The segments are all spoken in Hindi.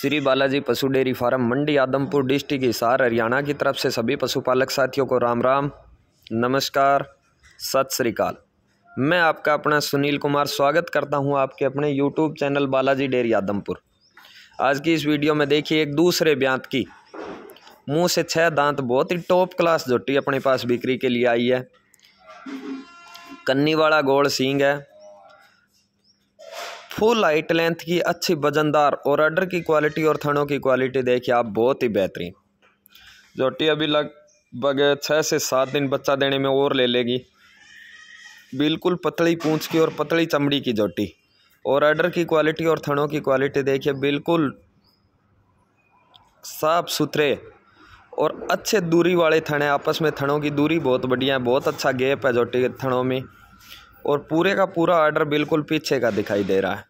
श्री बालाजी पशु dairy farm Mandi Adampur district Hisar Haryana की तरफ से सभी पशुपालक साथियों को राम राम नमस्कार सत श्रीकाल मैं आपका अपना सुनील कुमार स्वागत करता हूं आपके अपने YouTube channel Balaji dairy Adampur आज की इस वीडियो में देखिए एक दूसरे ब्यांत की मुंह से छह दांत बहुत ही टॉप क्लास जोटी अपने पास बिक्री के लिए आई है कन्नी वाला गोल सींग है फुल हाइट लेंथ की अच्छी वजनदार और अडर की क्वालिटी और थनों की क्वालिटी देखिए आप बहुत ही बेहतरीन जोटी अभी लगभग छः से सात दिन बच्चा देने में और ले लेगी बिल्कुल पतली पूंछ की और पतली चमड़ी की जोटी और अडर की क्वालिटी और थनों की क्वालिटी देखिए बिल्कुल साफ सुथरे और अच्छे दूरी वाले थने आपस में थनों की दूरी बहुत बढ़िया है बहुत अच्छा गेप है जोटी थनों में और पूरे का पूरा ऑर्डर बिल्कुल पीछे का दिखाई दे रहा है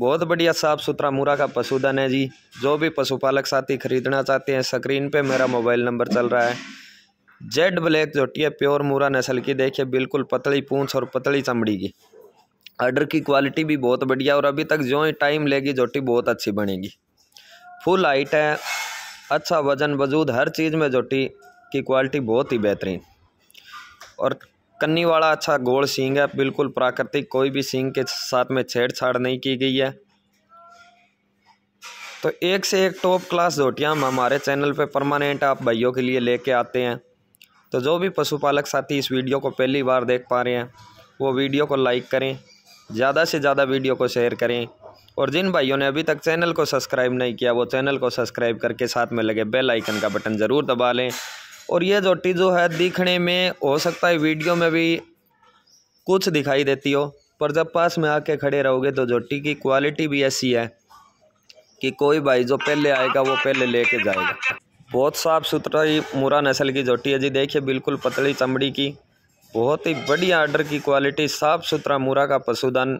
बहुत बढ़िया साफ़ सुथरा मूरा का पशुधन है जी जो भी पशुपालक साथी खरीदना चाहते हैं स्क्रीन पे मेरा मोबाइल नंबर चल रहा है जेड ब्लैक जोटिया प्योर मूरा नस्ल की देखिए बिल्कुल पतली पूंछ और पतली चमड़ी की ऑर्डर की क्वालिटी भी बहुत बढ़िया और अभी तक जो ही टाइम लेगी जोटी बहुत अच्छी बनेगी फुल हाइट है अच्छा वजन वजूद हर चीज़ में जोटी की क्वालिटी बहुत ही बेहतरीन और कन्नी वाला अच्छा गोल सींग है बिल्कुल प्राकृतिक कोई भी सींग के साथ में छेड़छाड़ नहीं की गई है तो एक से एक टॉप क्लास धोटियाँ हम हमारे चैनल पे परमानेंट आप भाइयों के लिए लेके आते हैं तो जो भी पशुपालक साथी इस वीडियो को पहली बार देख पा रहे हैं वो वीडियो को लाइक करें ज़्यादा से ज़्यादा वीडियो को शेयर करें और जिन भाइयों ने अभी तक चैनल को सब्सक्राइब नहीं किया वो चैनल को सब्सक्राइब करके साथ में लगे बेल आइकन का बटन ज़रूर दबा लें और ये जोटी जो है दिखने में हो सकता है वीडियो में भी कुछ दिखाई देती हो पर जब पास में आके खड़े रहोगे तो जोटी की क्वालिटी भी ऐसी है कि कोई भाई जो पहले आएगा वो पहले लेके जाएगा बहुत साफ़ सुथरा ही मुरा नस्ल की जोटी है जी देखिए बिल्कुल पतली चमड़ी की बहुत ही बढ़िया आर्डर की क्वालिटी साफ़ सुथरा मुरा का पशुधन